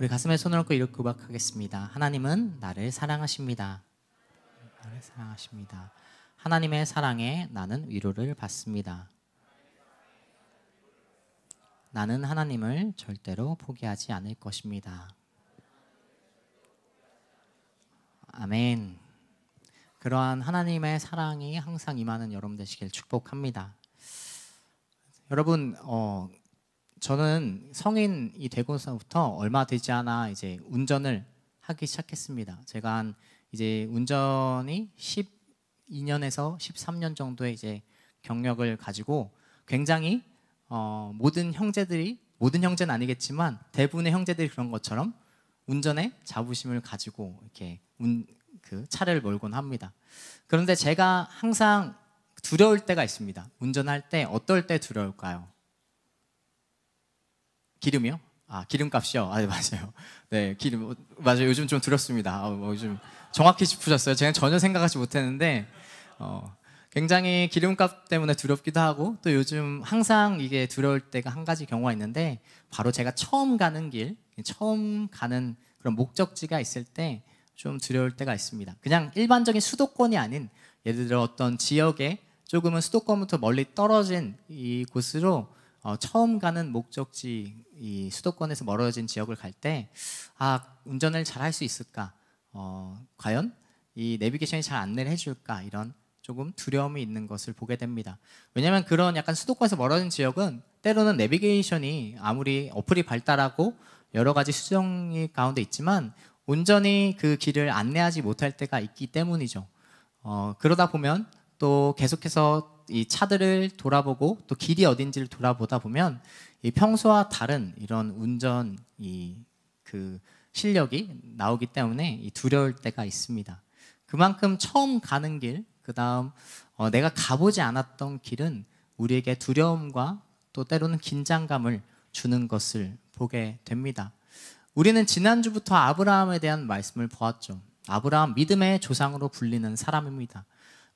우리 가슴에 손을 얹고 이렇게 고백하겠습니다. 하나님은 나를 사랑하십니다. 나를 사랑하십니다. 하나님의 사랑에 나는 위로를 받습니다. 나는 하나님을 절대로 포기하지 않을 것입니다. 아멘. 그러한 하나님의 사랑이 항상 임하는 여러분 되시길 축복합니다. 여러분, 어, 저는 성인이 되고서부터 얼마 되지 않아 이제 운전을 하기 시작했습니다. 제가 한 이제 운전이 12년에서 13년 정도의 이제 경력을 가지고 굉장히 어, 모든 형제들이 모든 형제는 아니겠지만 대부분의 형제들이 그런 것처럼 운전에 자부심을 가지고 이렇게 운, 그 차를 몰곤 합니다. 그런데 제가 항상 두려울 때가 있습니다. 운전할 때 어떨 때 두려울까요? 기름이요? 아 기름값이요? 아 네, 맞아요. 네 기름 맞아요. 요즘 좀 들었습니다. 아, 뭐 요즘 정확히 짚으셨어요. 제가 전혀 생각하지 못했는데 어, 굉장히 기름값 때문에 두렵기도 하고 또 요즘 항상 이게 두려울 때가 한 가지 경우가 있는데 바로 제가 처음 가는 길, 처음 가는 그런 목적지가 있을 때 좀 두려울 때가 있습니다. 그냥 일반적인 수도권이 아닌 예를 들어 어떤 지역에 조금은 수도권부터 멀리 떨어진 이곳으로 어, 처음 가는 목적지 이 수도권에서 멀어진 지역을 갈 때 아 운전을 잘 할 수 있을까 어, 과연 이 내비게이션이 잘 안내를 해줄까 이런 조금 두려움이 있는 것을 보게 됩니다. 왜냐하면 그런 약간 수도권에서 멀어진 지역은 때로는 내비게이션이 아무리 어플이 발달하고 여러 가지 수정이 가운데 있지만 온전히 그 길을 안내하지 못할 때가 있기 때문이죠. 어, 그러다 보면 또 계속해서 이 차들을 돌아보고 또 길이 어딘지를 돌아보다 보면 이 평소와 다른 이런 운전 이 그 실력이 나오기 때문에 이 두려울 때가 있습니다. 그만큼 처음 가는 길, 그 다음 어 내가 가보지 않았던 길은 우리에게 두려움과 또 때로는 긴장감을 주는 것을 보게 됩니다. 우리는 지난주부터 아브라함에 대한 말씀을 보았죠. 아브라함 믿음의 조상으로 불리는 사람입니다.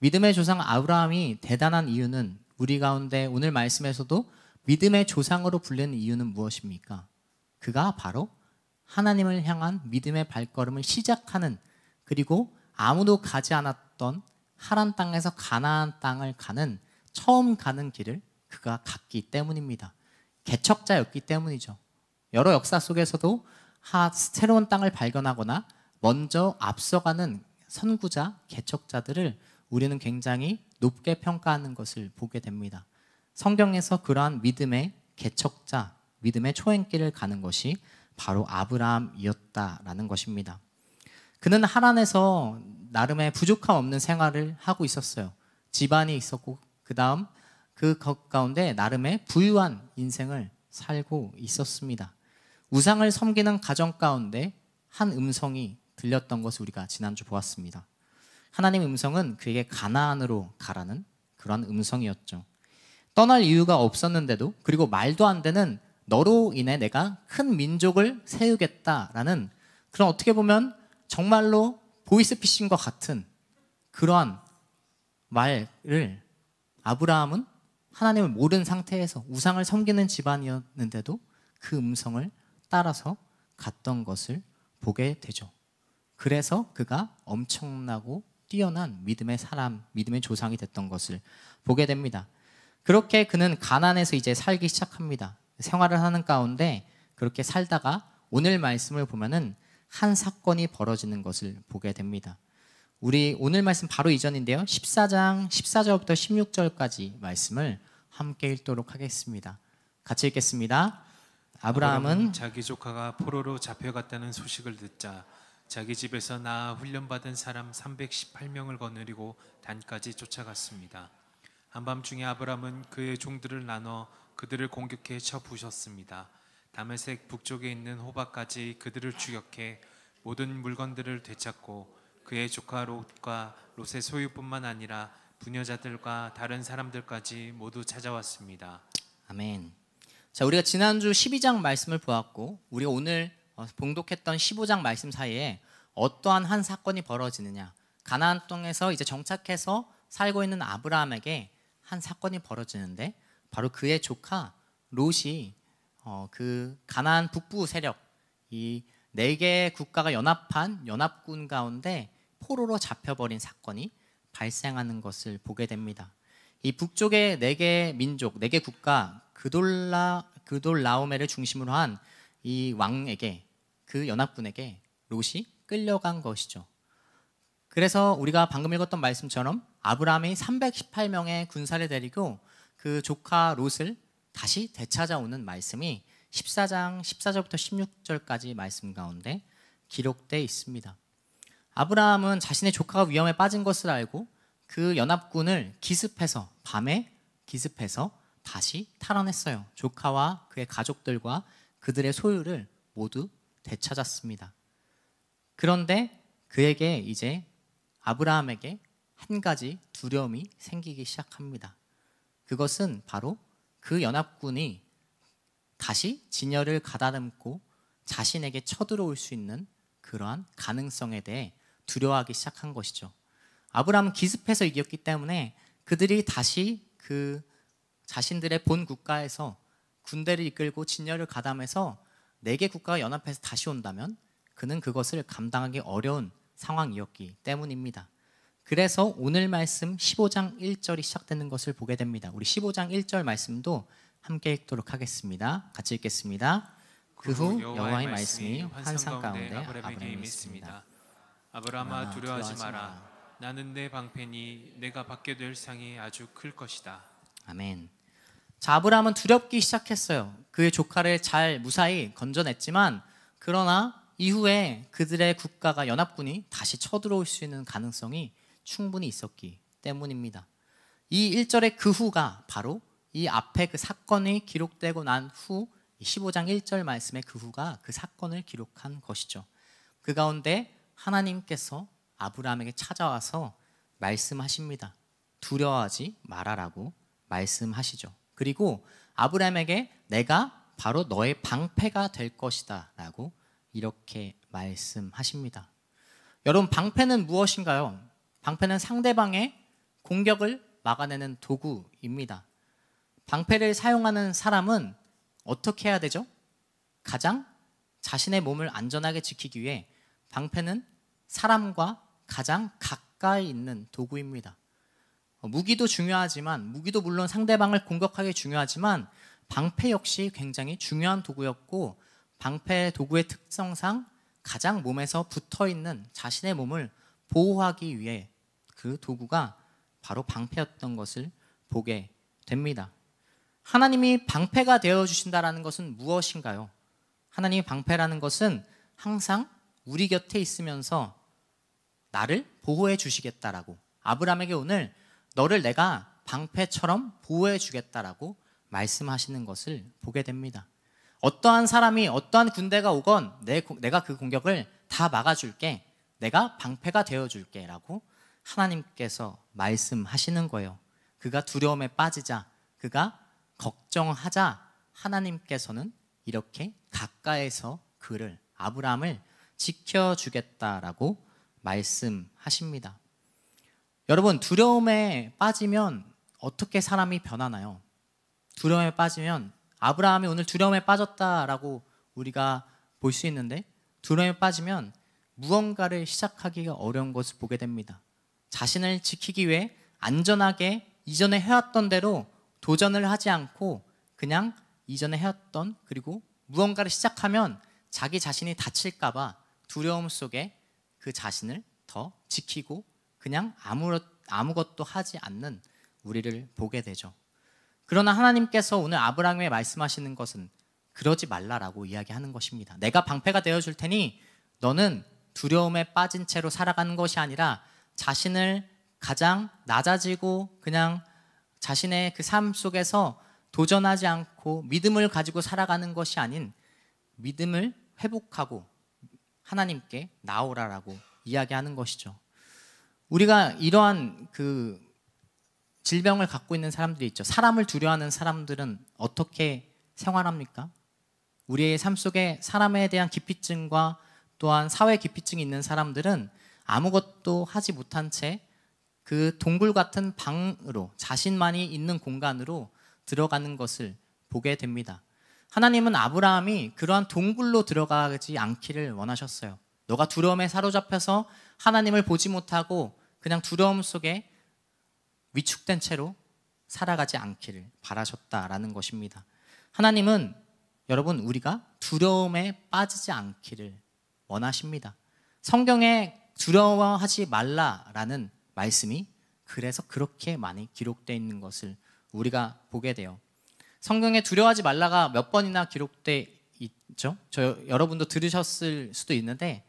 믿음의 조상 아브라함이 대단한 이유는 우리 가운데 오늘 말씀에서도 믿음의 조상으로 불리는 이유는 무엇입니까? 그가 바로 하나님을 향한 믿음의 발걸음을 시작하는 그리고 아무도 가지 않았던 하란 땅에서 가나안 땅을 가는 처음 가는 길을 그가 갔기 때문입니다. 개척자였기 때문이죠. 여러 역사 속에서도 하, 새로운 땅을 발견하거나 먼저 앞서가는 선구자, 개척자들을 우리는 굉장히 높게 평가하는 것을 보게 됩니다. 성경에서 그러한 믿음의 개척자, 믿음의 초행길을 가는 것이 바로 아브라함이었다라는 것입니다. 그는 하란에서 나름의 부족함 없는 생활을 하고 있었어요. 집안이 있었고 그다음 그, 그 가운데 나름의 부유한 인생을 살고 있었습니다. 우상을 섬기는 가정 가운데 한 음성이 들렸던 것을 우리가 지난주 보았습니다. 하나님의 음성은 그에게 가나안으로 가라는 그러한 음성이었죠. 떠날 이유가 없었는데도 그리고 말도 안 되는 너로 인해 내가 큰 민족을 세우겠다라는 그런 어떻게 보면 정말로 보이스피싱과 같은 그러한 말을 아브라함은 하나님을 모른 상태에서 우상을 섬기는 집안이었는데도 그 음성을 따라서 갔던 것을 보게 되죠. 그래서 그가 엄청나고 뛰어난 믿음의 사람, 믿음의 조상이 됐던 것을 보게 됩니다. 그렇게 그는 가난에서 이제 살기 시작합니다. 생활을 하는 가운데 그렇게 살다가 오늘 말씀을 보면은 한 사건이 벌어지는 것을 보게 됩니다. 우리 오늘 말씀 바로 이전인데요. 14장 14절부터 16절까지 말씀을 함께 읽도록 하겠습니다. 같이 읽겠습니다. 아브라함은 자기 조카가 포로로 잡혀갔다는 소식을 듣자 자기 집에서 나아 훈련받은 사람 318명을 거느리고 단까지 쫓아갔습니다. 한밤중에 아브람은 그의 종들을 나눠 그들을 공격해 쳐부셨습니다. 다메색 북쪽에 있는 호박까지 그들을 추격해 모든 물건들을 되찾고 그의 조카 롯과 롯의 소유뿐만 아니라 부녀자들과 다른 사람들까지 모두 찾아왔습니다. 아멘. 자, 우리가 지난주 12장 말씀을 보았고 우리 오늘 어, 봉독했던 15장 말씀 사이에 어떠한 한 사건이 벌어지느냐. 가나안 땅에서 이제 정착해서 살고 있는 아브라함에게 한 사건이 벌어지는데 바로 그의 조카 롯이 어, 그 가나안 북부 세력 이 네 개의 국가가 연합한 연합군 가운데 포로로 잡혀버린 사건이 발생하는 것을 보게 됩니다. 이 북쪽의 네개 민족, 네 개 국가 그돌라 그돌라오메를 중심으로 한 이 왕에게 그 연합군에게 롯이 끌려간 것이죠. 그래서 우리가 방금 읽었던 말씀처럼 아브라함이 318명의 군사를 데리고 그 조카 롯을 다시 되찾아오는 말씀이 14장 14절부터 16절까지 말씀 가운데 기록되어 있습니다. 아브라함은 자신의 조카가 위험에 빠진 것을 알고 그 연합군을 기습해서 밤에 기습해서 다시 탈환했어요. 조카와 그의 가족들과 그들의 소유를 모두 되찾았습니다. 그런데 그에게 이제 아브라함에게 한 가지 두려움이 생기기 시작합니다. 그것은 바로 그 연합군이 다시 진열을 가다듬고 자신에게 쳐들어올 수 있는 그러한 가능성에 대해 두려워하기 시작한 것이죠. 아브라함은 기습해서 이겼기 때문에 그들이 다시 그 자신들의 본 국가에서 군대를 이끌고 진열을 가담해서 네개 국가가 연합해서 다시 온다면 그는 그것을 감당하기 어려운 상황이었기 때문입니다. 그래서 오늘 말씀 15장 1절이 시작되는 것을 보게 됩니다. 우리 15장 1절 말씀도 함께 읽도록 하겠습니다. 같이 읽겠습니다. 그후 그 여호와의 말씀이 환상 가운데 아브라함에게 임습니다 아브라함아 아, 두려워하지 마라. 나는 내 방패니 내가 받게 될 상이 아주 클 것이다. 아멘. 자, 아브라함은 두렵기 시작했어요. 그의 조카를 잘 무사히 건져냈지만 그러나 이후에 그들의 국가가 연합군이 다시 쳐들어올 수 있는 가능성이 충분히 있었기 때문입니다. 이 1절의 그 후가 바로 이 앞에 그 사건이 기록되고 난 후 15장 1절 말씀의 그 후가 그 사건을 기록한 것이죠. 그 가운데 하나님께서 아브라함에게 찾아와서 말씀하십니다. 두려워하지 말아라고 말씀하시죠. 그리고 아브라함에게 내가 바로 너의 방패가 될 것이다 라고 이렇게 말씀하십니다. 여러분 방패는 무엇인가요? 방패는 상대방의 공격을 막아내는 도구입니다. 방패를 사용하는 사람은 어떻게 해야 되죠? 가장 자신의 몸을 안전하게 지키기 위해 방패는 사람과 가장 가까이 있는 도구입니다. 어, 무기도 중요하지만 무기도 물론 상대방을 공격하기 중요하지만 방패 역시 굉장히 중요한 도구였고 방패 도구의 특성상 가장 몸에서 붙어 있는 자신의 몸을 보호하기 위해 그 도구가 바로 방패였던 것을 보게 됩니다. 하나님이 방패가 되어 주신다라는 것은 무엇인가요? 하나님의 방패라는 것은 항상 우리 곁에 있으면서 나를 보호해 주시겠다라고 아브라함에게 오늘 너를 내가 방패처럼 보호해 주겠다라고 말씀하시는 것을 보게 됩니다. 어떠한 사람이 어떠한 군대가 오건 내, 내가 그 공격을 다 막아줄게. 내가 방패가 되어줄게. 라고 하나님께서 말씀하시는 거예요. 그가 두려움에 빠지자, 그가 걱정하자 하나님께서는 이렇게 가까이서 그를, 아브라함을 지켜주겠다라고 말씀하십니다. 여러분 두려움에 빠지면 어떻게 사람이 변하나요? 두려움에 빠지면 아브라함이 오늘 두려움에 빠졌다라고 우리가 볼 수 있는데 두려움에 빠지면 무언가를 시작하기가 어려운 것을 보게 됩니다. 자신을 지키기 위해 안전하게 이전에 해왔던 대로 도전을 하지 않고 그냥 이전에 해왔던 그리고 무언가를 시작하면 자기 자신이 다칠까봐 두려움 속에 그 자신을 더 지키고 그냥 아무, 아무것도 하지 않는 우리를 보게 되죠. 그러나 하나님께서 오늘 아브라함에 말씀하시는 것은 그러지 말라라고 이야기하는 것입니다. 내가 방패가 되어줄 테니 너는 두려움에 빠진 채로 살아가는 것이 아니라 자신을 가장 낮아지고 그냥 자신의 그 삶 속에서 도전하지 않고 믿음을 가지고 살아가는 것이 아닌 믿음을 회복하고 하나님께 나오라라고 이야기하는 것이죠. 우리가 이러한 그 질병을 갖고 있는 사람들이 있죠. 사람을 두려워하는 사람들은 어떻게 생활합니까? 우리의 삶 속에 사람에 대한 기피증과 또한 사회 기피증이 있는 사람들은 아무것도 하지 못한 채 그 동굴 같은 방으로 자신만이 있는 공간으로 들어가는 것을 보게 됩니다. 하나님은 아브라함이 그러한 동굴로 들어가지 않기를 원하셨어요. 너가 두려움에 사로잡혀서 하나님을 보지 못하고 그냥 두려움 속에 위축된 채로 살아가지 않기를 바라셨다라는 것입니다. 하나님은 여러분 우리가 두려움에 빠지지 않기를 원하십니다. 성경에 두려워하지 말라라는 말씀이 그래서 그렇게 많이 기록되어 있는 것을 우리가 보게 돼요. 성경에 두려워하지 말라가 몇 번이나 기록돼 있죠? 저 여러분도 들으셨을 수도 있는데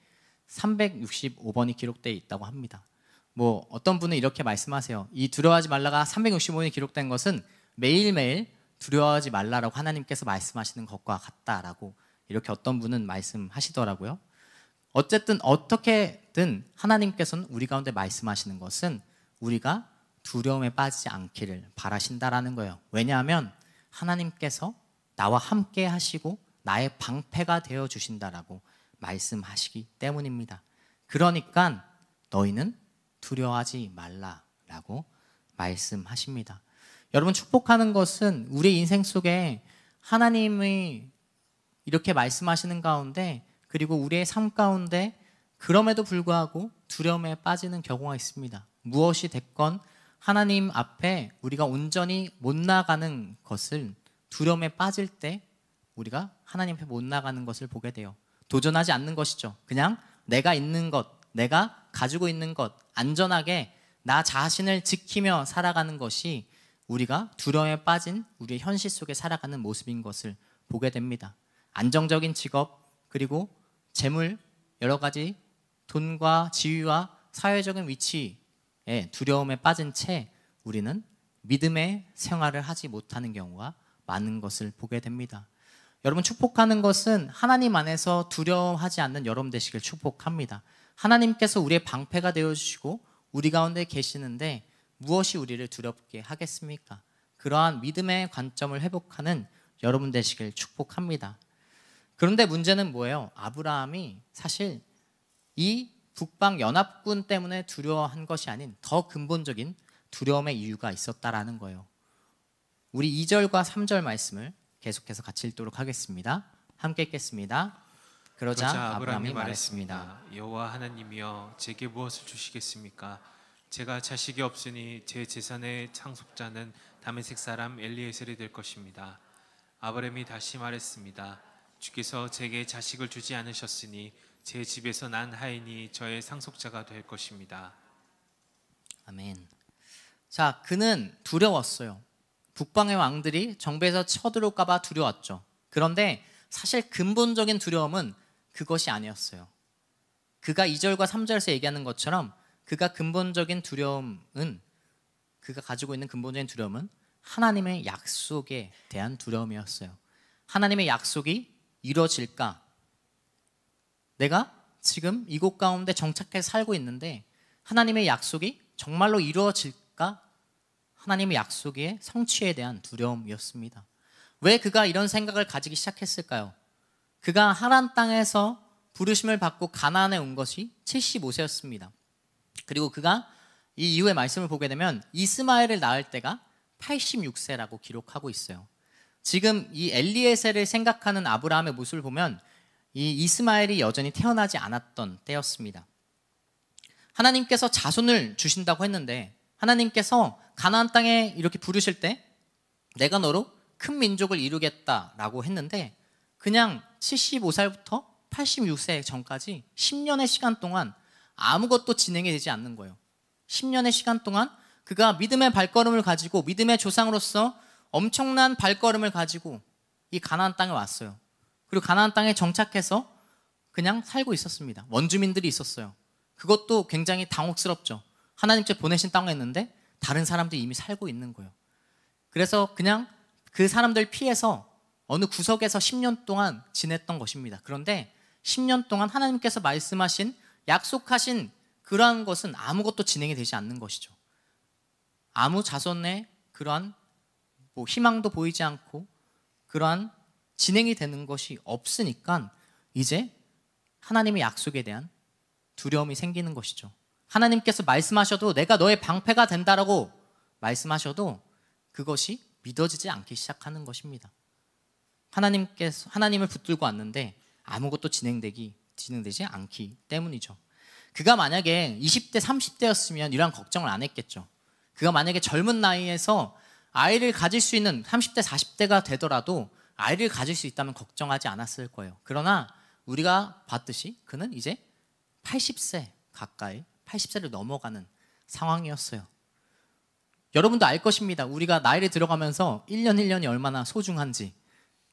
365번이 기록되 있다고 합니다. 뭐 어떤 분은 이렇게 말씀하세요. 이 두려워하지 말라가 365일 기록된 것은 매일매일 두려워하지 말라라고 하나님께서 말씀하시는 것과 같다라고 이렇게 어떤 분은 말씀하시더라고요. 어쨌든 어떻게든 하나님께서는 우리 가운데 말씀하시는 것은 우리가 두려움에 빠지지 않기를 바라신다라는 거예요. 왜냐하면 하나님께서 나와 함께 하시고 나의 방패가 되어 주신다라고 말씀하시기 때문입니다. 그러니까 너희는 두려워하지 말라라고 말씀하십니다. 여러분 축복하는 것은 우리 인생 속에 하나님의 이렇게 말씀하시는 가운데 그리고 우리의 삶 가운데 그럼에도 불구하고 두려움에 빠지는 경우가 있습니다. 무엇이 됐건 하나님 앞에 우리가 온전히 못 나가는 것을 두려움에 빠질 때 우리가 하나님 앞에 못 나가는 것을 보게 돼요. 도전하지 않는 것이죠. 그냥 내가 있는 것, 내가 가지고 있는 것, 안전하게 나 자신을 지키며 살아가는 것이 우리가 두려움에 빠진 우리의 현실 속에 살아가는 모습인 것을 보게 됩니다. 안정적인 직업, 그리고 재물, 여러 가지 돈과 지위와 사회적인 위치에 두려움에 빠진 채 우리는 믿음의 생활을 하지 못하는 경우가 많은 것을 보게 됩니다. 여러분 축복하는 것은 하나님 안에서 두려워하지 않는 여러분 되시길 축복합니다. 하나님께서 우리의 방패가 되어 주시고 우리 가운데 계시는데 무엇이 우리를 두렵게 하겠습니까? 그러한 믿음의 관점을 회복하는 여러분 되시길 축복합니다. 그런데 문제는 뭐예요? 아브라함이 사실 이 북방 연합군 때문에 두려워한 것이 아닌 더 근본적인 두려움의 이유가 있었다라는 거예요. 우리 2절과 3절 말씀을 계속해서 같이 읽도록 하겠습니다. 함께 읽겠습니다. 그러자, 그러자 아브라함이 말했습니다. 여호와 하나님이여 제게 무엇을 주시겠습니까? 제가 자식이 없으니 제 재산의 상속자는 다메섹 사람 엘리에셀이 될 것입니다. 아브라함이 다시 말했습니다. 주께서 제게 자식을 주지 않으셨으니 제 집에서 난 하인이 저의 상속자가 될 것입니다. 아멘. 자, 그는 두려웠어요. 북방의 왕들이 정부에서 쳐들어올까봐 두려웠죠. 그런데 사실 근본적인 두려움은 그것이 아니었어요. 그가 2절과 3절에서 얘기하는 것처럼 그가 근본적인 두려움은 그가 가지고 있는 근본적인 두려움은 하나님의 약속에 대한 두려움이었어요. 하나님의 약속이 이루어질까? 내가 지금 이곳 가운데 정착해서 살고 있는데 하나님의 약속이 정말로 이루어질까? 하나님의 약속의 성취에 대한 두려움이었습니다. 왜 그가 이런 생각을 가지기 시작했을까요? 그가 하란 땅에서 부르심을 받고 가나안에 온 것이 75세였습니다. 그리고 그가 이 이후의 말씀을 보게 되면 이스마엘을 낳을 때가 86세라고 기록하고 있어요. 지금 이 엘리에셀을 생각하는 아브라함의 모습을 보면 이 이스마엘이 여전히 태어나지 않았던 때였습니다. 하나님께서 자손을 주신다고 했는데 하나님께서 가나안 땅에 이렇게 부르실 때 내가 너로 큰 민족을 이루겠다라고 했는데 그냥 75살부터 86세 전까지 10년의 시간 동안 아무것도 진행이 되지 않는 거예요. 10년의 시간 동안 그가 믿음의 발걸음을 가지고 믿음의 조상으로서 엄청난 발걸음을 가지고 이 가나안 땅에 왔어요. 그리고 가나안 땅에 정착해서 그냥 살고 있었습니다. 원주민들이 있었어요. 그것도 굉장히 당혹스럽죠. 하나님께 보내신 땅에있는데 다른 사람들이 이미 살고 있는 거예요. 그래서 그냥 그 사람들 피해서 어느 구석에서 10년 동안 지냈던 것입니다. 그런데 10년 동안 하나님께서 말씀하신 약속하신 그러한 것은 아무것도 진행이 되지 않는 것이죠. 아무 자손의 그러한 뭐 희망도 보이지 않고 그러한 진행이 되는 것이 없으니까 이제 하나님의 약속에 대한 두려움이 생기는 것이죠. 하나님께서 말씀하셔도 내가 너의 방패가 된다라고 말씀하셔도 그것이 믿어지지 않기 시작하는 것입니다. 하나님께서 하나님을 붙들고 왔는데 아무것도 진행되기 진행되지 않기 때문이죠. 그가 만약에 20대 30대였으면 이러 걱정을 안 했겠죠. 그가 만약에 젊은 나이에서 아이를 가질 수 있는 30대 40대가 되더라도 아이를 가질 수 있다면 걱정하지 않았을 거예요. 그러나 우리가 봤듯이 그는 이제 80세 가까이 80세를 넘어가는 상황이었어요. 여러분도 알 것입니다. 우리가 나이를 들어가면서 1년 1년이 얼마나 소중한지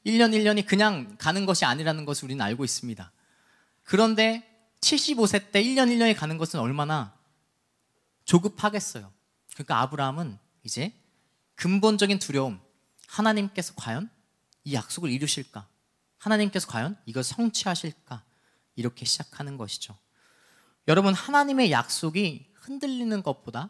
1년 1년이 그냥 가는 것이 아니라는 것을 우리는 알고 있습니다. 그런데 75세 때 1년 1년이 가는 것은 얼마나 조급하겠어요. 그러니까 아브라함은 이제 근본적인 두려움, 하나님께서 과연 이 약속을 이루실까? 하나님께서 과연 이걸 성취하실까? 이렇게 시작하는 것이죠. 여러분, 하나님의 약속이 흔들리는 것보다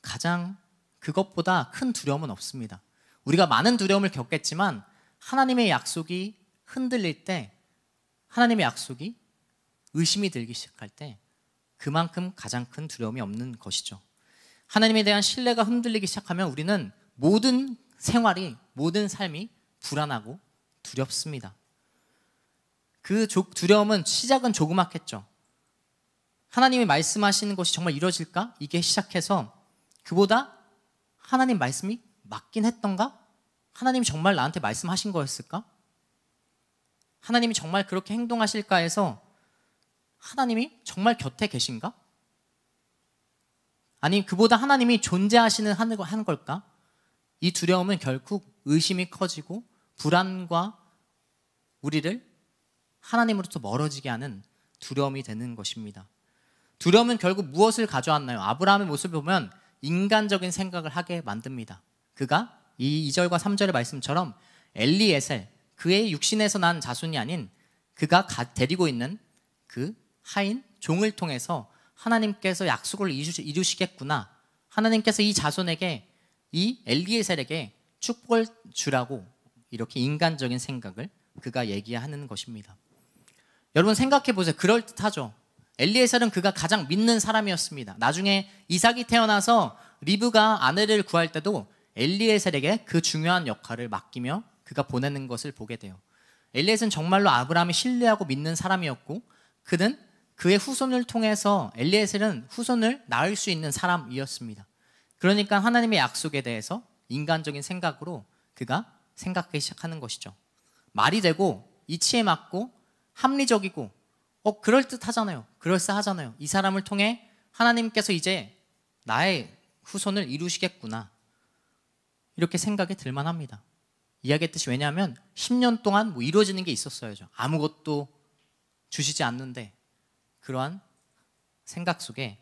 가장 그것보다 큰 두려움은 없습니다. 우리가 많은 두려움을 겪겠지만 하나님의 약속이 흔들릴 때 하나님의 약속이 의심이 들기 시작할 때 그만큼 가장 큰 두려움이 없는 것이죠. 하나님에 대한 신뢰가 흔들리기 시작하면 우리는 모든 생활이 모든 삶이 불안하고 두렵습니다. 그 두려움은 시작은 조그맣겠죠. 하나님이 말씀하시는 것이 정말 이뤄질까? 이게 시작해서 그보다 하나님 말씀이 맞긴 했던가? 하나님이 정말 나한테 말씀하신 거였을까? 하나님이 정말 그렇게 행동하실까 해서 하나님이 정말 곁에 계신가? 아니 그보다 하나님이 존재하시는 하는 걸까? 이 두려움은 결국 의심이 커지고 불안과 우리를 하나님으로부터 멀어지게 하는 두려움이 되는 것입니다. 두려움은 결국 무엇을 가져왔나요? 아브라함의 모습을 보면 인간적인 생각을 하게 만듭니다. 그가 이 2절과 3절의 말씀처럼 엘리에셀 그의 육신에서 난 자손이 아닌 그가 가, 데리고 있는 그 하인 종을 통해서 하나님께서 약속을 이루시겠구나. 하나님께서 이 자손에게 이 엘리에셀에게 축복을 주라고 이렇게 인간적인 생각을 그가 얘기하는 것입니다. 여러분 생각해 보세요. 그럴 듯하죠. 엘리에셀은 그가 가장 믿는 사람이었습니다. 나중에 이삭이 태어나서 리브가 아내를 구할 때도 엘리에셀에게 그 중요한 역할을 맡기며 그가 보내는 것을 보게 돼요. 엘리에셀은 정말로 아브라함이 신뢰하고 믿는 사람이었고 그는 그의 후손을 통해서 엘리에셀은 후손을 낳을 수 있는 사람이었습니다. 그러니까 하나님의 약속에 대해서 인간적인 생각으로 그가 생각하기 시작하는 것이죠. 말이 되고 이치에 맞고 합리적이고 어 그럴듯 하잖아요. 그럴싸하잖아요. 이 사람을 통해 하나님께서 이제 나의 후손을 이루시겠구나. 이렇게 생각이 들만 합니다. 이야기했듯이 왜냐하면 10년 동안 뭐 이루어지는 게 있었어야죠. 아무것도 주시지 않는데 그러한 생각 속에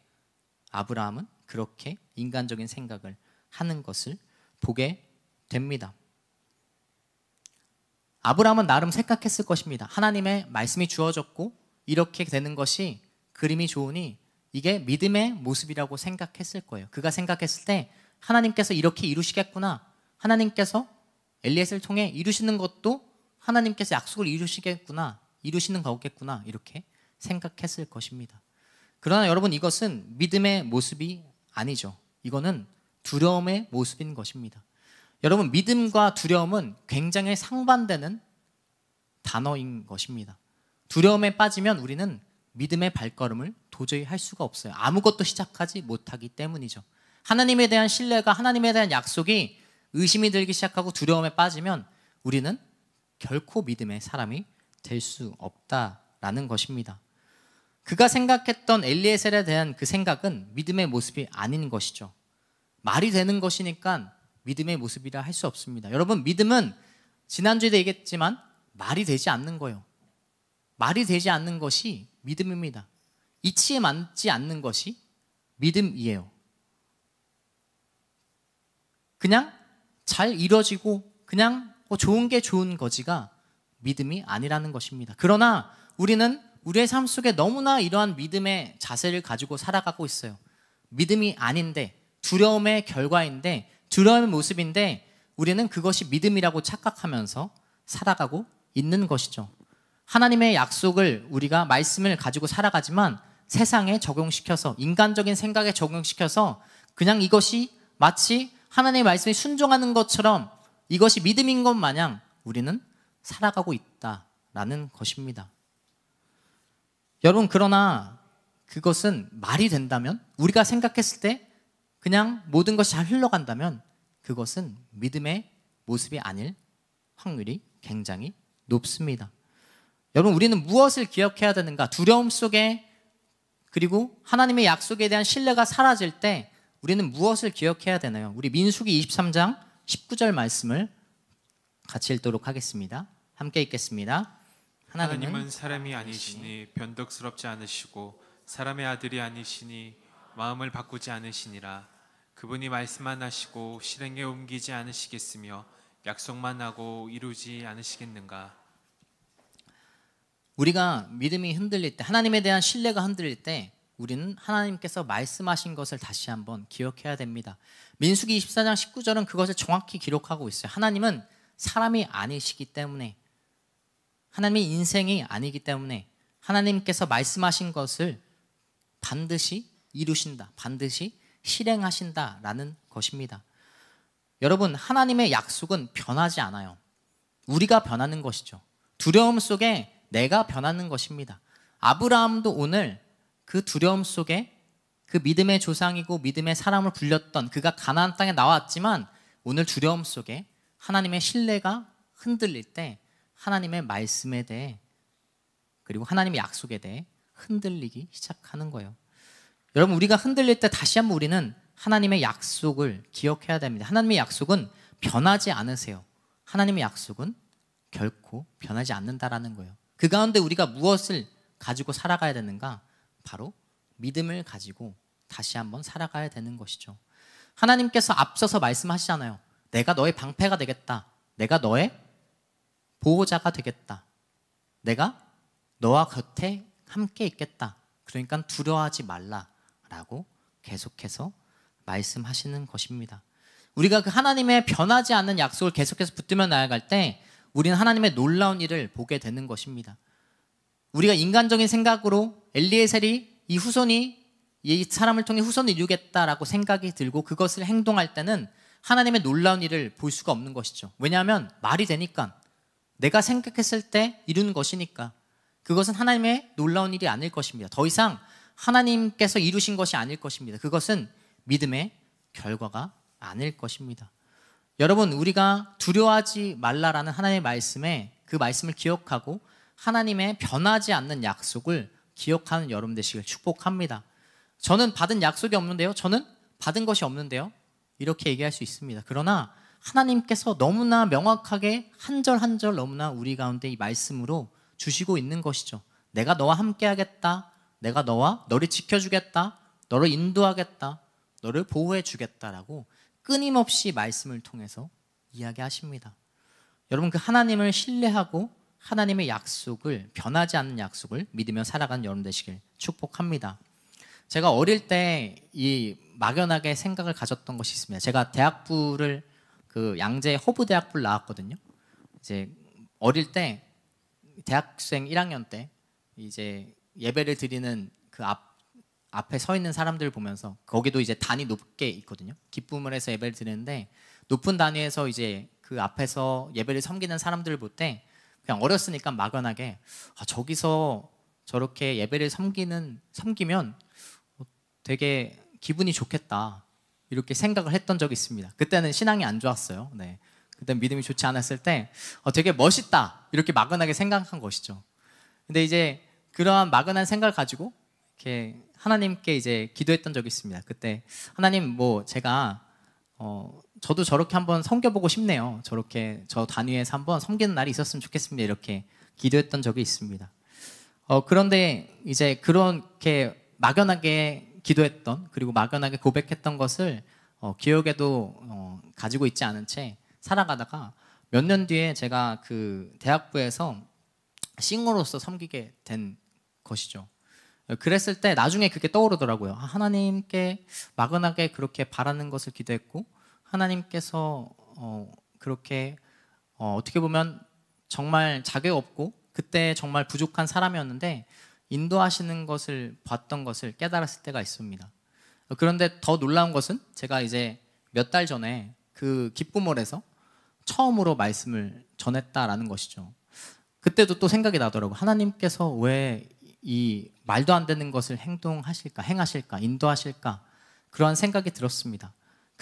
아브라함은 그렇게 인간적인 생각을 하는 것을 보게 됩니다. 아브라함은 나름 생각했을 것입니다. 하나님의 말씀이 주어졌고 이렇게 되는 것이 그림이 좋으니 이게 믿음의 모습이라고 생각했을 거예요. 그가 생각했을 때 하나님께서 이렇게 이루시겠구나. 하나님께서 엘리에스를 통해 이루시는 것도 하나님께서 약속을 이루시겠구나. 이루시는 거겠구나. 이렇게 생각했을 것입니다. 그러나 여러분 이것은 믿음의 모습이 아니죠. 이거는 두려움의 모습인 것입니다. 여러분 믿음과 두려움은 굉장히 상반되는 단어인 것입니다. 두려움에 빠지면 우리는 믿음의 발걸음을 도저히 할 수가 없어요. 아무것도 시작하지 못하기 때문이죠. 하나님에 대한 신뢰가 하나님에 대한 약속이 의심이 들기 시작하고 두려움에 빠지면 우리는 결코 믿음의 사람이 될 수 없다라는 것입니다. 그가 생각했던 엘리에셀에 대한 그 생각은 믿음의 모습이 아닌 것이죠. 말이 되는 것이니까 믿음의 모습이라 할 수 없습니다. 여러분, 믿음은 지난주에도 얘기했지만 말이 되지 않는 거예요. 말이 되지 않는 것이 믿음입니다. 이치에 맞지 않는 것이 믿음이에요. 그냥 잘이루어지고 그냥 뭐 좋은 게 좋은 거지가 믿음이 아니라는 것입니다. 그러나 우리는 우리의 삶 속에 너무나 이러한 믿음의 자세를 가지고 살아가고 있어요. 믿음이 아닌데 두려움의 결과인데 두려움의 모습인데 우리는 그것이 믿음이라고 착각하면서 살아가고 있는 것이죠. 하나님의 약속을 우리가 말씀을 가지고 살아가지만 세상에 적용시켜서 인간적인 생각에 적용시켜서 그냥 이것이 마치 하나님의 말씀에 순종하는 것처럼 이것이 믿음인 것 마냥 우리는 살아가고 있다라는 것입니다. 여러분 그러나 그것은 말이 된다면 우리가 생각했을 때 그냥 모든 것이 잘 흘러간다면 그것은 믿음의 모습이 아닐 확률이 굉장히 높습니다. 여러분 우리는 무엇을 기억해야 되는가? 두려움 속에 그리고 하나님의 약속에 대한 신뢰가 사라질 때 우리는 무엇을 기억해야 되나요? 우리 민수기 23장 19절 말씀을 같이 읽도록 하겠습니다. 함께 읽겠습니다. 하나님은, 하나님은 사람이 아니시니 변덕스럽지 않으시고 사람의 아들이 아니시니 마음을 바꾸지 않으시니라 그분이 말씀만 하시고 실행에 옮기지 않으시겠으며 약속만 하고 이루지 않으시겠는가 우리가 믿음이 흔들릴 때 하나님에 대한 신뢰가 흔들릴 때 우리는 하나님께서 말씀하신 것을 다시 한번 기억해야 됩니다. 민수기 24장 19절은 그것을 정확히 기록하고 있어요. 하나님은 사람이 아니시기 때문에 하나님의 인생이 아니기 때문에 하나님께서 말씀하신 것을 반드시 이루신다. 반드시 실행하신다라는 것입니다. 여러분, 하나님의 약속은 변하지 않아요. 우리가 변하는 것이죠. 두려움 속에 내가 변하는 것입니다. 아브라함도 오늘 그 두려움 속에 그 믿음의 조상이고 믿음의 사람을 불렸던 그가 가나안 땅에 나왔지만 오늘 두려움 속에 하나님의 신뢰가 흔들릴 때 하나님의 말씀에 대해 그리고 하나님의 약속에 대해 흔들리기 시작하는 거예요. 여러분 우리가 흔들릴 때 다시 한번 우리는 하나님의 약속을 기억해야 됩니다. 하나님의 약속은 변하지 않으세요. 하나님의 약속은 결코 변하지 않는다라는 거예요. 그 가운데 우리가 무엇을 가지고 살아가야 되는가? 바로 믿음을 가지고 다시 한번 살아가야 되는 것이죠. 하나님께서 앞서서 말씀하시잖아요. 내가 너의 방패가 되겠다. 내가 너의 보호자가 되겠다. 내가 너와 곁에 함께 있겠다. 그러니까 두려워하지 말라라고 계속해서 말씀하시는 것입니다. 우리가 그 하나님의 변하지 않는 약속을 계속해서 붙들며 나아갈 때 우리는 하나님의 놀라운 일을 보게 되는 것입니다. 우리가 인간적인 생각으로 엘리에셀이 이 후손이 이 사람을 통해 후손을 이루겠다라고 생각이 들고 그것을 행동할 때는 하나님의 놀라운 일을 볼 수가 없는 것이죠. 왜냐하면 말이 되니까 내가 생각했을 때 이루는 것이니까 그것은 하나님의 놀라운 일이 아닐 것입니다. 더 이상 하나님께서 이루신 것이 아닐 것입니다. 그것은 믿음의 결과가 아닐 것입니다. 여러분 우리가 두려워하지 말라라는 하나님의 말씀에 그 말씀을 기억하고 하나님의 변하지 않는 약속을 기억하는 여름 되시길 축복합니다. 저는 받은 약속이 없는데요. 저는 받은 것이 없는데요. 이렇게 얘기할 수 있습니다. 그러나 하나님께서 너무나 명확하게 한절 한절 너무나 우리 가운데 이 말씀으로 주시고 있는 것이죠. 내가 너와 함께 하겠다. 내가 너와 너를 지켜주겠다. 너를 인도하겠다. 너를 보호해 주겠다라고 끊임없이 말씀을 통해서 이야기하십니다. 여러분 그 하나님을 신뢰하고 하나님의 약속을 변하지 않는 약속을 믿으며 살아가는 여러분 되시길 축복합니다. 제가 어릴 때 이 막연하게 생각을 가졌던 것이 있습니다. 제가 대학부를 그 양재 허브 대학부를 나왔거든요. 이제 어릴 때 대학생 1학년 때 이제 예배를 드리는 그 앞 앞에 서 있는 사람들 보면서 거기도 이제 단이 높게 있거든요. 기쁨을 해서 예배를 드리는데 높은 단위에서 이제 그 앞에서 예배를 섬기는 사람들을 볼때 그냥 어렸으니까 막연하게 아, 저기서 저렇게 예배를 섬기는 섬기면 어, 되게 기분이 좋겠다 이렇게 생각을 했던 적이 있습니다. 그때는 신앙이 안 좋았어요. 네. 그때 믿음이 좋지 않았을 때 어, 되게 멋있다 이렇게 막연하게 생각한 것이죠. 근데 이제 그러한 막연한 생각을 가지고 이렇게 하나님께 이제 기도했던 적이 있습니다. 그때 하나님 뭐 제가 어, 저도 저렇게 한번 섬겨보고 싶네요. 저렇게 저 단위에서 한번 섬기는 날이 있었으면 좋겠습니다. 이렇게 기도했던 적이 있습니다. 어, 그런데 이제 그렇게 막연하게 기도했던 그리고 막연하게 고백했던 것을 어, 기억에도 어, 가지고 있지 않은 채 살아가다가 몇 년 뒤에 제가 그 대학부에서 싱어로서 섬기게 된 것이죠. 그랬을 때 나중에 그게 떠오르더라고요. 아, 하나님께 막연하게 그렇게 바라는 것을 기도했고 하나님께서 어, 그렇게 어, 어떻게 보면 정말 자격 없고 그때 정말 부족한 사람이었는데 인도하시는 것을 봤던 것을 깨달았을 때가 있습니다. 그런데 더 놀라운 것은 제가 이제 몇 달 전에 그 기쁨을에서 처음으로 말씀을 전했다라는 것이죠. 그때도 또 생각이 나더라고. 하나님께서 왜 이 말도 안 되는 것을 행동하실까, 행하실까, 인도하실까 그러한 생각이 들었습니다.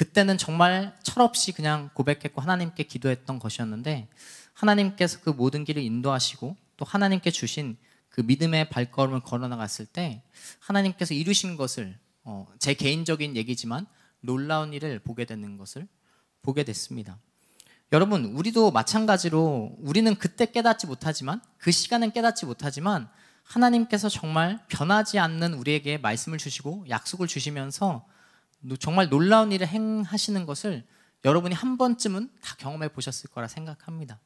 그때는 정말 철없이 그냥 고백했고 하나님께 기도했던 것이었는데 하나님께서 그 모든 길을 인도하시고 또 하나님께 주신 그 믿음의 발걸음을 걸어나갔을 때 하나님께서 이루신 것을 어, 제 개인적인 얘기지만 놀라운 일을 보게 되는 것을 보게 됐습니다. 여러분 우리도 마찬가지로 우리는 그때 깨닫지 못하지만 그 시간은 깨닫지 못하지만 하나님께서 정말 변하지 않는 우리에게 말씀을 주시고 약속을 주시면서 정말 놀라운 일을 행하시는 것을 여러분이 한 번쯤은 다 경험해 보셨을 거라 생각합니다.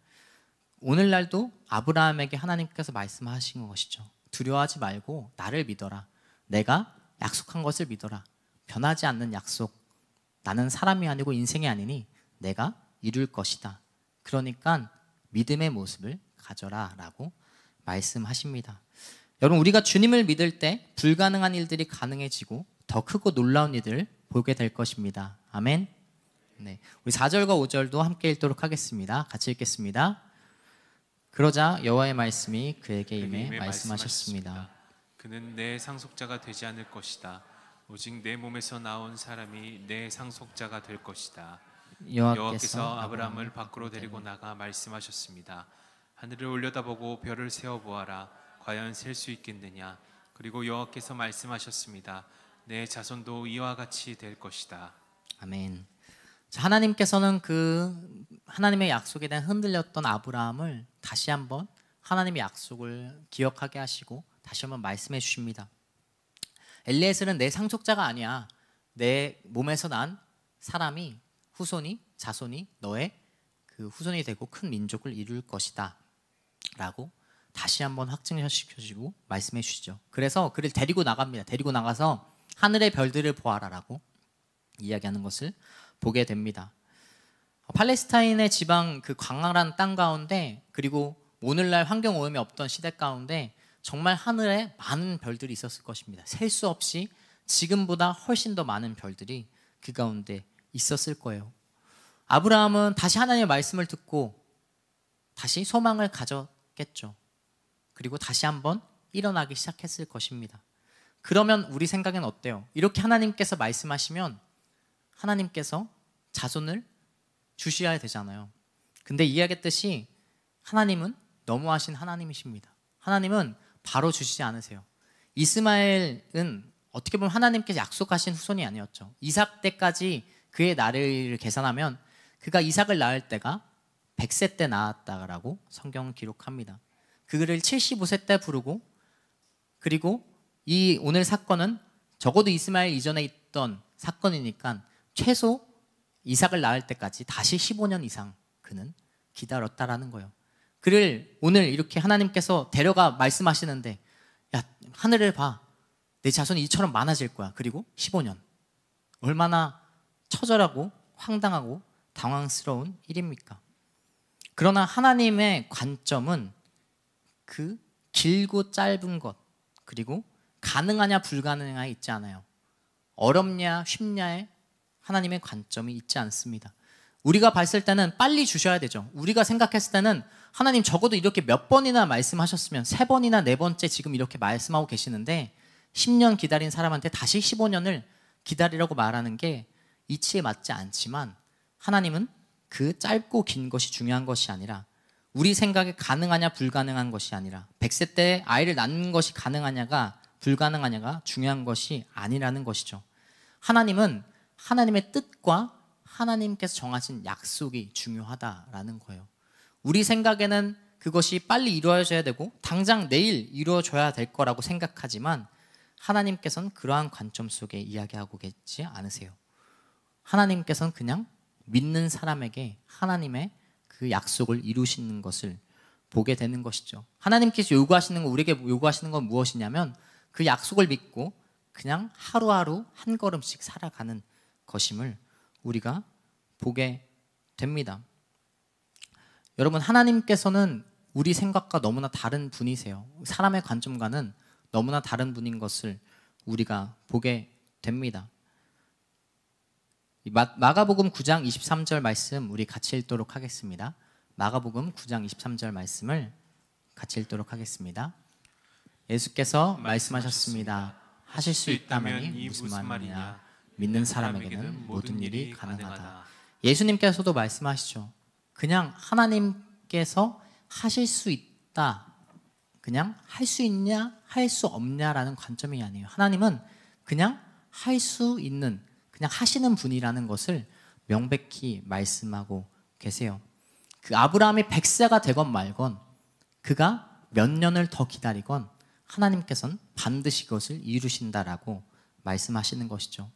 오늘날도 아브라함에게 하나님께서 말씀하신 것이죠. 두려워하지 말고 나를 믿어라. 내가 약속한 것을 믿어라. 변하지 않는 약속. 나는 사람이 아니고 인생이 아니니 내가 이룰 것이다. 그러니까 믿음의 모습을 가져라 라고 말씀하십니다. 여러분 우리가 주님을 믿을 때 불가능한 일들이 가능해지고 더 크고 놀라운 일들 보게 될 것입니다. 아멘. 네. 우리 4절과 5절도 함께 읽도록 하겠습니다. 같이 읽겠습니다. 그러자 여호와의 말씀이 그에게 임해 말씀하셨습니다. 그는 내 상속자가 되지 않을 것이다. 오직 내 몸에서 나온 사람이 내 상속자가 될 것이다. 여호와께서 아브라함을 밖으로 데리고 나가 말씀하셨습니다. 하늘을 올려다보고 별을 세어 보아라. 과연 셀 수 있겠느냐? 그리고 여호와께서 말씀하셨습니다. 내 자손도 이와 같이 될 것이다. 아멘. 하나님께서는 그 하나님의 약속에 대한 흔들렸던 아브라함을 다시 한번 하나님의 약속을 기억하게 하시고 다시 한번 말씀해 주십니다. 엘리에셀은 내 상속자가 아니야. 내 몸에서 난 사람이 후손이 자손이 너의 그 후손이 되고 큰 민족을 이룰 것이다라고 다시 한번 확증시켜 주시고 말씀해 주시죠. 그래서 그를 데리고 나갑니다. 데리고 나가서 하늘의 별들을 보아라라고 이야기하는 것을 보게 됩니다. 팔레스타인의 지방 그 광활한 땅 가운데 그리고 오늘날 환경 오염이 없던 시대 가운데 정말 하늘에 많은 별들이 있었을 것입니다. 셀 수 없이 지금보다 훨씬 더 많은 별들이 그 가운데 있었을 거예요. 아브라함은 다시 하나님의 말씀을 듣고 다시 소망을 가졌겠죠. 그리고 다시 한번 일어나기 시작했을 것입니다. 그러면 우리 생각엔 어때요? 이렇게 하나님께서 말씀하시면 하나님께서 자손을 주셔야 되잖아요. 근데 이야기했듯이 하나님은 너무하신 하나님이십니다. 하나님은 바로 주시지 않으세요. 이스마엘은 어떻게 보면 하나님께서 약속하신 후손이 아니었죠. 이삭 때까지 그의 나를 계산하면 그가 이삭을 낳을 때가 100세 때 낳았다라고 성경은 기록합니다. 그를 75세 때 부르고 그리고 이 오늘 사건은 적어도 이스마엘 이전에 있던 사건이니까 최소 이삭을 낳을 때까지 다시 15년 이상 그는 기다렸다라는 거예요. 그를 오늘 이렇게 하나님께서 데려가 말씀하시는데 야 하늘을 봐. 내 자손이 이처럼 많아질 거야. 그리고 15년. 얼마나 처절하고 황당하고 당황스러운 일입니까? 그러나 하나님의 관점은 그 길고 짧은 것 그리고 가능하냐 불가능하냐 있지 않아요. 어렵냐 쉽냐에 하나님의 관점이 있지 않습니다. 우리가 봤을 때는 빨리 주셔야 되죠. 우리가 생각했을 때는 하나님 적어도 이렇게 몇 번이나 말씀하셨으면 세 번이나 네 번째 지금 이렇게 말씀하고 계시는데 10년 기다린 사람한테 다시 15년을 기다리라고 말하는 게 이치에 맞지 않지만 하나님은 그 짧고 긴 것이 중요한 것이 아니라 우리 생각에 가능하냐 불가능한 것이 아니라 100세 때 아이를 낳는 것이 가능하냐가 불가능하냐가 중요한 것이 아니라는 것이죠. 하나님은 하나님의 뜻과 하나님께서 정하신 약속이 중요하다라는 거예요. 우리 생각에는 그것이 빨리 이루어져야 되고 당장 내일 이루어져야 될 거라고 생각하지만 하나님께서는 그러한 관점 속에 이야기하고 계시지 않으세요. 하나님께서는 그냥 믿는 사람에게 하나님의 그 약속을 이루시는 것을 보게 되는 것이죠. 하나님께서 요구하시는 거 우리에게 요구하시는 건 무엇이냐면 그 약속을 믿고 그냥 하루하루 한 걸음씩 살아가는 것임을 우리가 보게 됩니다. 여러분 하나님께서는 우리 생각과 너무나 다른 분이세요. 사람의 관점과는 너무나 다른 분인 것을 우리가 보게 됩니다. 마, 가복음 9장 23절 말씀 우리 같이 읽도록 하겠습니다. 마가복음 9장 23절 말씀을 같이 읽도록 하겠습니다. 예수께서 말씀하셨습니다. 하실 수 있다면 무슨 말이냐? 믿는 사람에게는 모든 일이 가능하다. 예수님께서도 말씀하시죠. 그냥 하나님께서 하실 수 있다. 그냥 할 수 있냐, 할 수 없냐라는 관점이 아니에요. 하나님은 그냥 할 수 있는, 그냥 하시는 분이라는 것을 명백히 말씀하고 계세요. 그 아브라함이 백세가 되건 말건 그가 몇 년을 더 기다리건 하나님께서는 반드시 그것을 이루신다라고 말씀하시는 것이죠.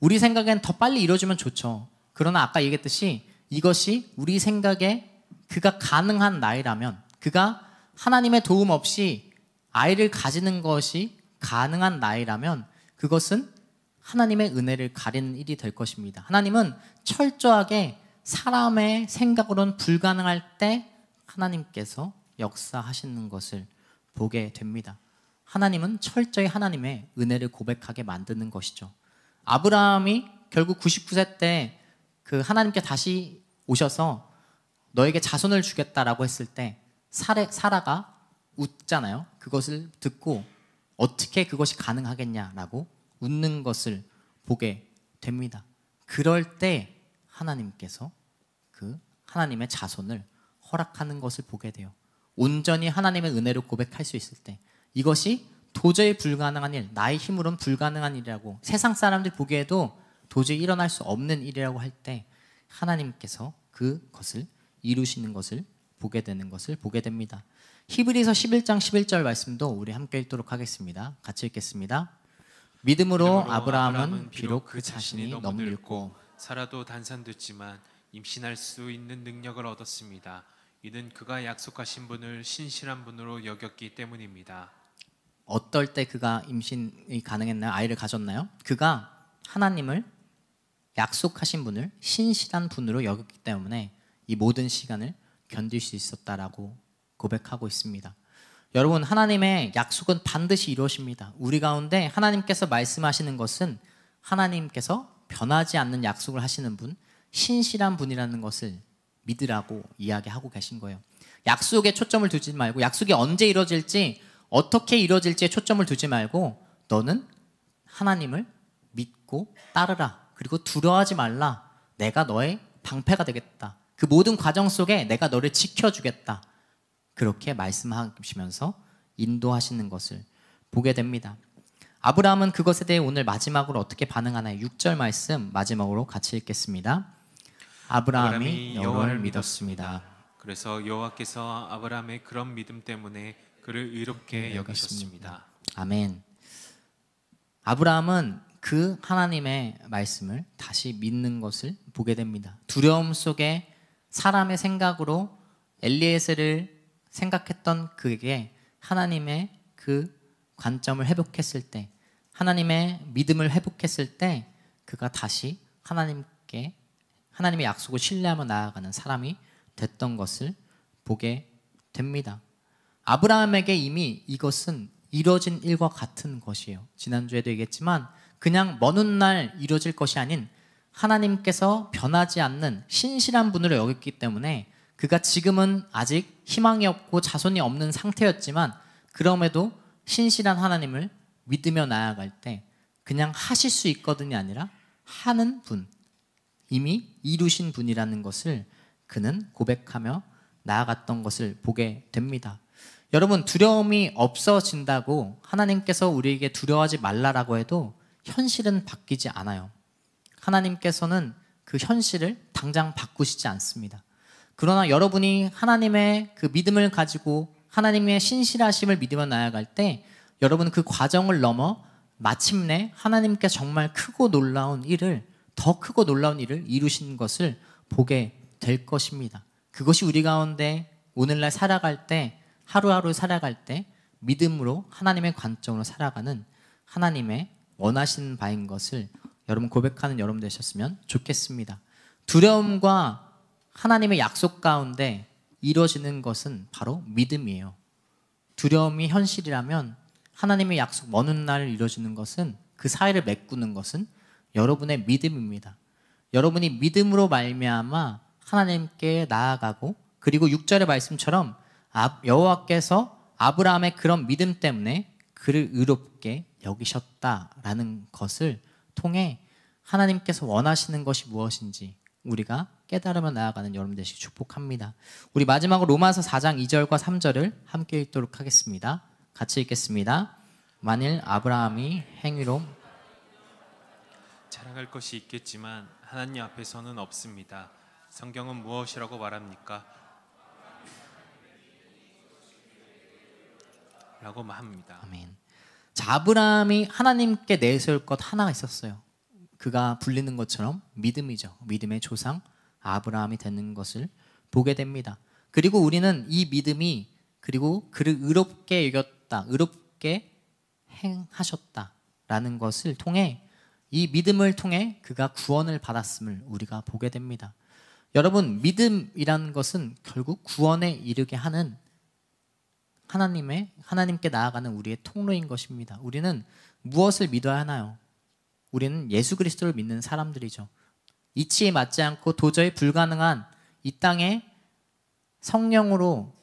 우리 생각엔 더 빨리 이루어지면 좋죠. 그러나 아까 얘기했듯이 이것이 우리 생각에 그가 가능한 나이라면 그가 하나님의 도움 없이 아이를 가지는 것이 가능한 나이라면 그것은 하나님의 은혜를 가리는 일이 될 것입니다. 하나님은 철저하게 사람의 생각으로는 불가능할 때 하나님께서 역사하시는 것을 보게 됩니다. 하나님은 철저히 하나님의 은혜를 고백하게 만드는 것이죠. 아브라함이 결국 99세 때 그 하나님께 다시 오셔서 너에게 자손을 주겠다라고 했을 때 사라, 가 웃잖아요. 그것을 듣고 어떻게 그것이 가능하겠냐라고 웃는 것을 보게 됩니다. 그럴 때 하나님께서 그 하나님의 자손을 허락하는 것을 보게 돼요. 온전히 하나님의 은혜로 고백할 수 있을 때 이것이 도저히 불가능한 일, 나의 힘으로는 불가능한 일이라고 세상 사람들이 보기에도 도저히 일어날 수 없는 일이라고 할 때 하나님께서 그것을 이루시는 것을 보게 되는 것을 보게 됩니다. 히브리서 11장 11절 말씀도 우리 함께 읽도록 하겠습니다. 같이 읽겠습니다. 믿음으로, 아브라함은 비록 그 자신이 너무 늙고 살아도 단산됐지만 임신할 수 있는 능력을 얻었습니다. 이는 그가 약속하신 분을 신실한 분으로 여겼기 때문입니다. 어떨 때 그가 임신이 가능했나요? 아이를 가졌나요? 그가 하나님을 약속하신 분을 신실한 분으로 여겼기 때문에 이 모든 시간을 견딜 수 있었다라고 고백하고 있습니다. 여러분 하나님의 약속은 반드시 이루어집니다. 우리 가운데 하나님께서 말씀하시는 것은 하나님께서 변하지 않는 약속을 하시는 분, 신실한 분이라는 것을 믿으라고 이야기하고 계신 거예요. 약속에 초점을 두지 말고 약속이 언제 이루어질지 어떻게 이루어질지에 초점을 두지 말고 너는 하나님을 믿고 따르라. 그리고 두려워하지 말라. 내가 너의 방패가 되겠다. 그 모든 과정 속에 내가 너를 지켜주겠다. 그렇게 말씀하시면서 인도하시는 것을 보게 됩니다. 아브라함은 그것에 대해 오늘 마지막으로 어떻게 반응하나요? 6절 말씀 마지막으로 같이 읽겠습니다. 아브라함이 여호와를 믿었습니다. 그래서 여호와께서 아브라함의 그런 믿음 때문에 그를 의롭게 네, 여기셨습니다. 아멘. 아브라함은 그 하나님의 말씀을 다시 믿는 것을 보게 됩니다. 두려움 속에 사람의 생각으로 엘리에스를 생각했던 그게 하나님의 그 관점을 회복했을 때 하나님의 믿음을 회복했을 때 그가 다시 하나님께 하나님의 약속을 신뢰하며 나아가는 사람이 됐던 것을 보게 됩니다. 아브라함에게 이미 이것은 이루어진 일과 같은 것이에요. 지난주에도 얘기했지만 그냥 먼 훗날 이뤄질 것이 아닌 하나님께서 변하지 않는 신실한 분으로 여겼기 때문에 그가 지금은 아직 희망이 없고 자손이 없는 상태였지만 그럼에도 신실한 하나님을 믿으며 나아갈 때 그냥 하실 수 있거든이 아니라 하는 분, 이미 이루신 분이라는 것을 그는 고백하며 나아갔던 것을 보게 됩니다. 여러분 두려움이 없어진다고 하나님께서 우리에게 두려워하지 말라라고 해도 현실은 바뀌지 않아요. 하나님께서는 그 현실을 당장 바꾸시지 않습니다. 그러나 여러분이 하나님의 그 믿음을 가지고 하나님의 신실하심을 믿으며 나아갈 때 여러분은 그 과정을 넘어 마침내 하나님께 정말 크고 놀라운 일을 더 크고 놀라운 일을 이루신 것을 보게 될 것입니다. 그것이 우리 가운데 오늘날 살아갈 때 하루하루 살아갈 때 믿음으로 하나님의 관점으로 살아가는 하나님의 원하신 바인 것을 여러분 고백하는 여러분 되셨으면 좋겠습니다. 두려움과 하나님의 약속 가운데 이루어지는 것은 바로 믿음이에요. 두려움이 현실이라면 하나님의 약속 어느 날 이루어지는 것은 그 사이를 메꾸는 것은 여러분의 믿음입니다. 여러분이 믿음으로 말미암아 하나님께 나아가고 그리고 6절의 말씀처럼 여호와께서 아브라함의 그런 믿음 때문에 그를 의롭게 여기셨다라는 것을 통해 하나님께서 원하시는 것이 무엇인지 우리가 깨달으며 나아가는 여러분 되시기 축복합니다. 우리 마지막으로 로마서 4장 2절과 3절을 함께 읽도록 하겠습니다. 같이 읽겠습니다. 만일 아브라함이 행위로 자랑할 것이 있겠지만 하나님 앞에서는 없습니다. 성경은 무엇이라고 말합니까? 라고 말합니다. 아멘. 자, 브라함이 하나님께 내세울 것 하나가 있었어요. 그가 불리는 것처럼 믿음이죠. 믿음의 조상 아브라함이 되는 것을 보게 됩니다. 그리고 우리는 이 믿음이 그리고 그를 의롭게 여겼다, 의롭게 행하셨다라는 것을 통해 이 믿음을 통해 그가 구원을 받았음을 우리가 보게 됩니다. 여러분 믿음이라는 것은 결국 구원에 이르게 하는 하나님의 하나님께 나아가는 우리의 통로인 것입니다. 우리는 무엇을 믿어야 하나요? 우리는 예수 그리스도를 믿는 사람들이죠. 이치에 맞지 않고 도저히 불가능한 이 땅에 성령으로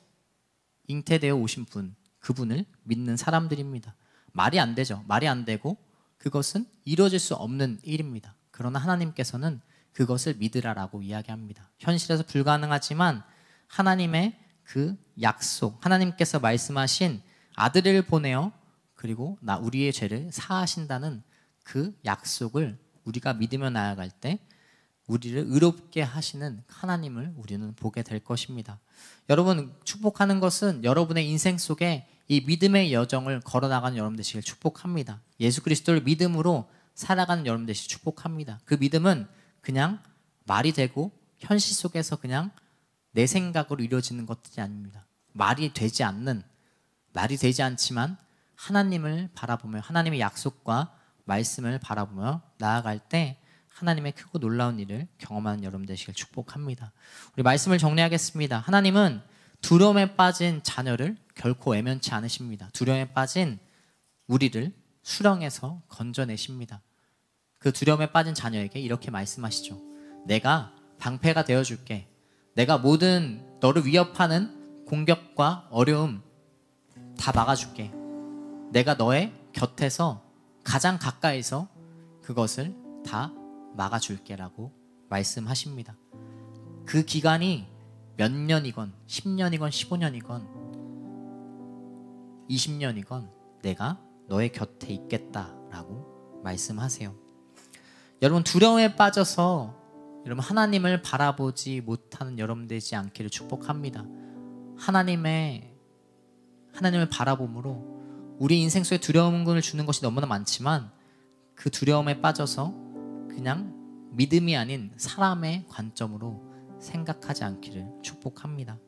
잉태되어 오신 분, 그분을 믿는 사람들입니다. 말이 안 되죠. 말이 안 되고 그것은 이루어질 수 없는 일입니다. 그러나 하나님께서는 그것을 믿으라라고 이야기합니다. 현실에서 불가능하지만 하나님의 그 약속 하나님께서 말씀하신 아들을 보내어 그리고 나 우리의 죄를 사하신다는 그 약속을 우리가 믿으며 나아갈 때 우리를 의롭게 하시는 하나님을 우리는 보게 될 것입니다. 여러분 축복하는 것은 여러분의 인생 속에 이 믿음의 여정을 걸어나가는 여러분 되시길 축복합니다. 예수 그리스도를 믿음으로 살아가는 여러분 되시길 축복합니다. 그 믿음은 그냥 말이 되고 현실 속에서 그냥 내 생각으로 이루어지는 것들이 아닙니다. 말이 되지 않는 말이 되지 않지만 하나님을 바라보며 하나님의 약속과 말씀을 바라보며 나아갈 때 하나님의 크고 놀라운 일을 경험하는 여러분 되시길 축복합니다. 우리 말씀을 정리하겠습니다. 하나님은 두려움에 빠진 자녀를 결코 애면치 않으십니다. 두려움에 빠진 우리를 수렁에서 건져내십니다. 그 두려움에 빠진 자녀에게 이렇게 말씀하시죠. 내가 방패가 되어줄게. 내가 모든 너를 위협하는 공격과 어려움 다 막아줄게. 내가 너의 곁에서 가장 가까이서 그것을 다 막아줄게라고 말씀하십니다. 그 기간이 몇 년이건 10년이건 15년이건 20년이건 내가 너의 곁에 있겠다라고 말씀하세요. 여러분 두려움에 빠져서 여러분 하나님을 바라보지 못하는 여러분 되지 않기를 축복합니다. 하나님의 하나님을 바라봄으로 우리 인생 속에 두려움을 주는 것이 너무나 많지만 그 두려움에 빠져서 그냥 믿음이 아닌 사람의 관점으로 생각하지 않기를 축복합니다.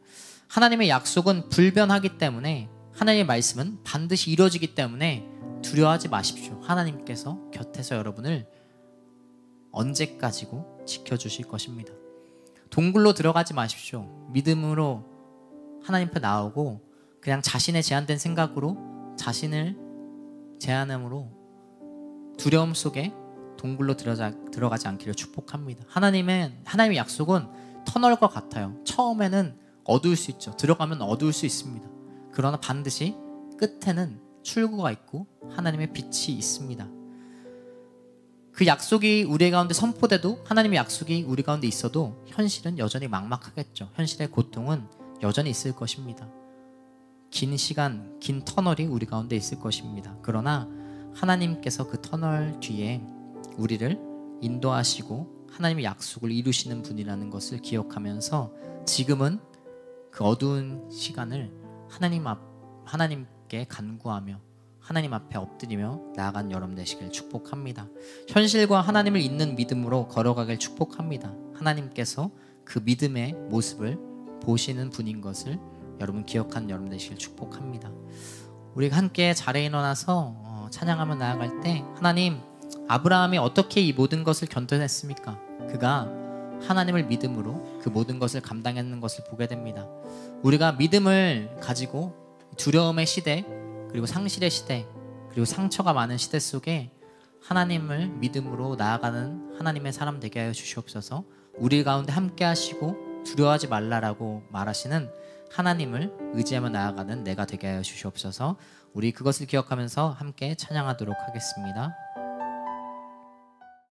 하나님의 약속은 불변하기 때문에 하나님의 말씀은 반드시 이루어지기 때문에 두려워하지 마십시오. 하나님께서 곁에서 여러분을 언제까지고 지켜주실 것입니다. 동굴로 들어가지 마십시오. 믿음으로 하나님 앞에 나오고 그냥 자신의 제한된 생각으로 자신을 제한함으로 두려움 속에 동굴로 들어자, 들어가지 않기를 축복합니다. 하나님은 하나님의 약속은 터널과 같아요. 처음에는 어두울 수 있죠. 들어가면 어두울 수 있습니다. 그러나 반드시 끝에는 출구가 있고 하나님의 빛이 있습니다. 그 약속이 우리 가운데 선포돼도 하나님의 약속이 우리 가운데 있어도 현실은 여전히 막막하겠죠. 현실의 고통은 여전히 있을 것입니다. 긴 시간, 긴 터널이 우리 가운데 있을 것입니다. 그러나 하나님께서 그 터널 뒤에 우리를 인도하시고 하나님의 약속을 이루시는 분이라는 것을 기억하면서 지금은 그 어두운 시간을 하나님 앞 하나님께 간구하며 하나님 앞에 엎드리며 나아간 여름 되시길 축복합니다. 현실과 하나님을 잇는 믿음으로 걸어가길 축복합니다. 하나님께서 그 믿음의 모습을 보시는 분인 것을 여러분 기억한 여름 되시길 축복합니다. 우리가 함께 자리에 일어나서 어, 찬양하며 나아갈 때 하나님 아브라함이 어떻게 이 모든 것을 견뎌냈습니까? 그가 하나님을 믿음으로 그 모든 것을 감당했는 것을 보게 됩니다. 우리가 믿음을 가지고 두려움의 시대, 그리고 상실의 시대, 그리고 상처가 많은 시대 속에 하나님을 믿음으로 나아가는 하나님의 사람 되게 하여 주시옵소서. 우리 가운데 함께 하시고 두려워하지 말라라고 말하시는 하나님을 의지하며 나아가는 내가 되게 하여 주시옵소서. 우리 그것을 기억하면서 함께 찬양하도록 하겠습니다.